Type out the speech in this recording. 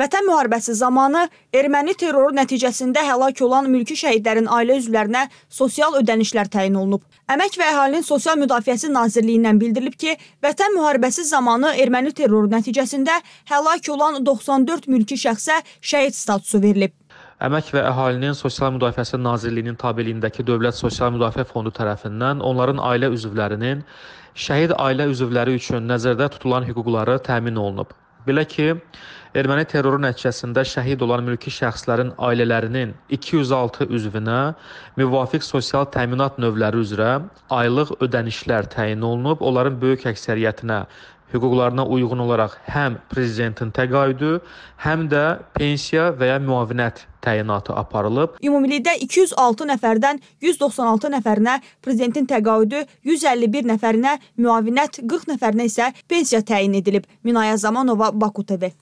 Vətən müharibəsi zamanı erməni terroru nəticəsində həlak olan mülki şəhidlərin ailə üzvlərinə sosial ödənişlər təyin olunub. Əmək və Əhalinin Sosial Müdafiəsi Nazirliyindən bildirilib ki, Vətən müharibəsi zamanı erməni terroru nəticəsində həlak olan 94 mülki şəxsə şəhid statusu verilib. Əmək və Əhalinin Sosial Müdafiəsi Nazirliyinin tabeliyindəki Dövlət Sosial Müdafiə Fondu tərəfindən onların ailə üzvlərinin şəhid ailə üzvləri üçün nəzərdə tutulan hüquqları təmin olunub. Belə ki, erməni terroru nəticəsində şəhid olan mülki şəxslərin ailələrinin 206 üzvünə müvafiq sosial təminat növləri üzrə aylıq ödənişlər təyin olunub, onların böyük əksəriyyətinə hüquqlarına uyğun olaraq həm prezidentin təqaüdü, həm də pensiya və ya müavinət təyinatı aparılıb. Ümumilikdə 206 nəfərdən 196 nəfərinə prezidentin təqaüdü, 151 nəfərinə müavinət, 40 nəfərinə isə pensiya təyin edilib. Minaya Zamanova, Baku TV.